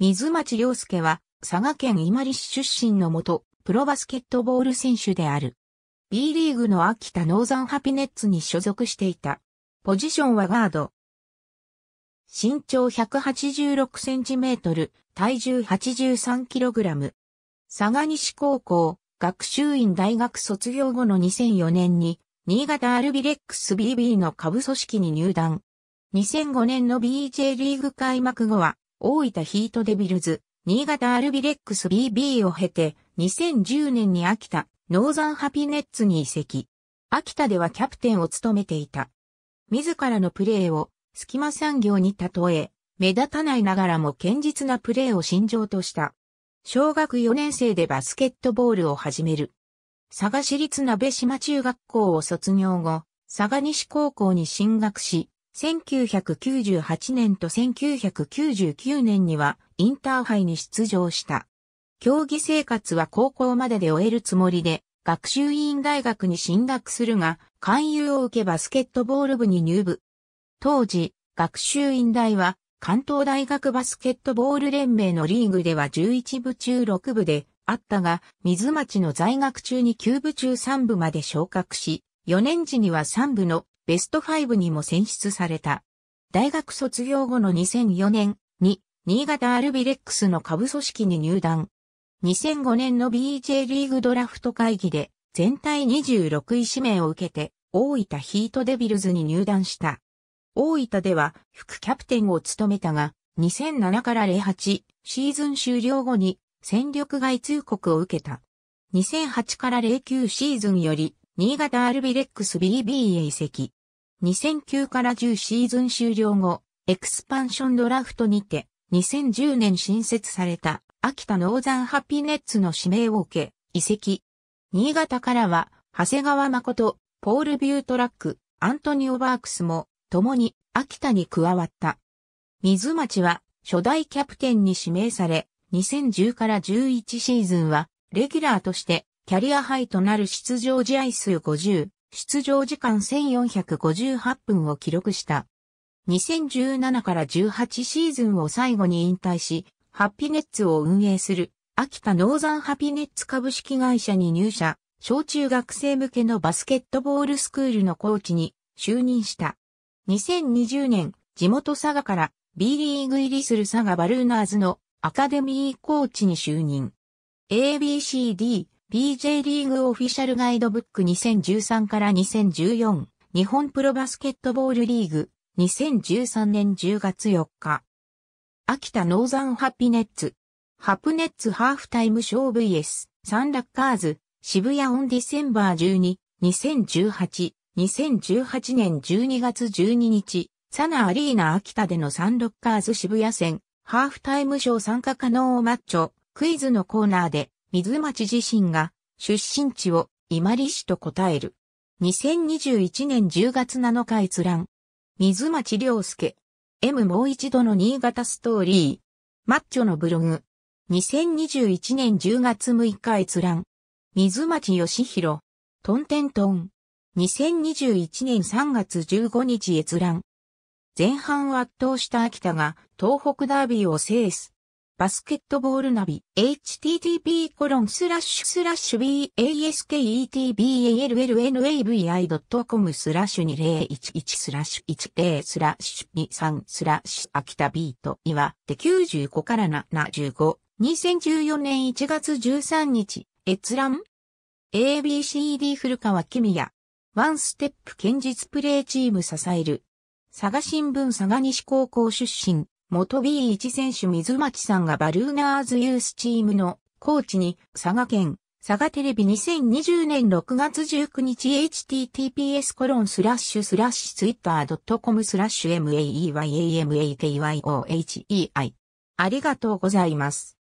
水町良介は、佐賀県伊万里市出身のもと、プロバスケットボール選手である。B リーグの秋田ノーザンハピネッツに所属していた。ポジションはガード。身長186センチメートル、体重83キログラム。佐賀西高校、学習院大学卒業後の2004年に、新潟アルビレックス BB の下部組織に入団。2005年の BJ リーグ開幕後は、大分ヒートデビルズ、新潟アルビレックス BB を経て、2010年に秋田、ノーザンハピネッツに移籍。秋田ではキャプテンを務めていた。自らのプレーを、隙間産業に例え、目立たないながらも堅実なプレーを信条とした。小学4年生でバスケットボールを始める。佐賀市立鍋島中学校を卒業後、佐賀西高校に進学し、1998年と1999年にはインターハイに出場した。競技生活は高校までで終えるつもりで、学習院大学に進学するが、勧誘を受けバスケットボール部に入部。当時、学習院大は、関東大学バスケットボール連盟のリーグでは11部中6部であったが、水町の在学中に9部中3部まで昇格し、4年時には3部のベスト5にも選出された。大学卒業後の2004年に、新潟アルビレックスの下部組織に入団。2005年の BJ リーグドラフト会議で、全体26位指名を受けて、大分ヒートデビルズに入団した。大分では、副キャプテンを務めたが、2007から08シーズン終了後に戦力外通告を受けた。2008から09シーズンより新潟アルビレックス BB へ移籍。2009から10シーズン終了後、エクスパンションドラフトにて、2010年新設された、秋田ノーザンハピネッツの指名を受け、移籍。新潟からは、長谷川誠、ポール・ビュートラック、アントニオ・バークスも、共に、秋田に加わった。水町は、初代キャプテンに指名され、2010から11シーズンは、レギュラーとして、キャリアハイとなる出場試合数50、出場時間1458分を記録した。2017から18シーズンを最後に引退し、ハッピネッツを運営する、秋田ノーザンハピネッツ株式会社に入社、小中学生向けのバスケットボールスクールのコーチに就任した。2020年、地元佐賀から B リーグ入りする佐賀バルーナーズのアカデミーコーチに就任。ABCD BJ リーグオフィシャルガイドブック2013から2014日本プロバスケットボールリーグ2013年10月4日秋田ノーザンハピネッツハプネッツハーフタイムショー VS サンラッカーズ渋谷オンディセンバー12 2018 2018年12月12日サナアリーナ秋田でのサンロッカーズ渋谷戦ハーフタイムショー参加可能マッチョクイズのコーナーで水町自身が出身地を伊万里市と答える。2021年10月7日閲覧。水町良介。M もう一度の新潟ストーリー。マッチョのブログ。2021年10月6日閲覧。水町義弘。トンテントン。2021年3月15日閲覧。前半を圧倒した秋田が東北ダービーを制す。バスケットボールナビ、http コロンスラッシュスラッシュ basketballnavi.com スラッシュ2011スラッシュ10スラッシュ23スラッシュ秋田ビートにはで95から75 2014年1月13日閲覧 ABCD 古川君也ワンステップ堅実プレーチーム支える佐賀新聞佐賀西高校出身元 B1 選手水町さんがバルーナーズユースチームのコーチに佐賀県佐賀テレビ2020年6月19日 https コロンスラッシュスラッシュツイッター .com スラッシュ m a e y a m a k y o h e i ありがとうございます。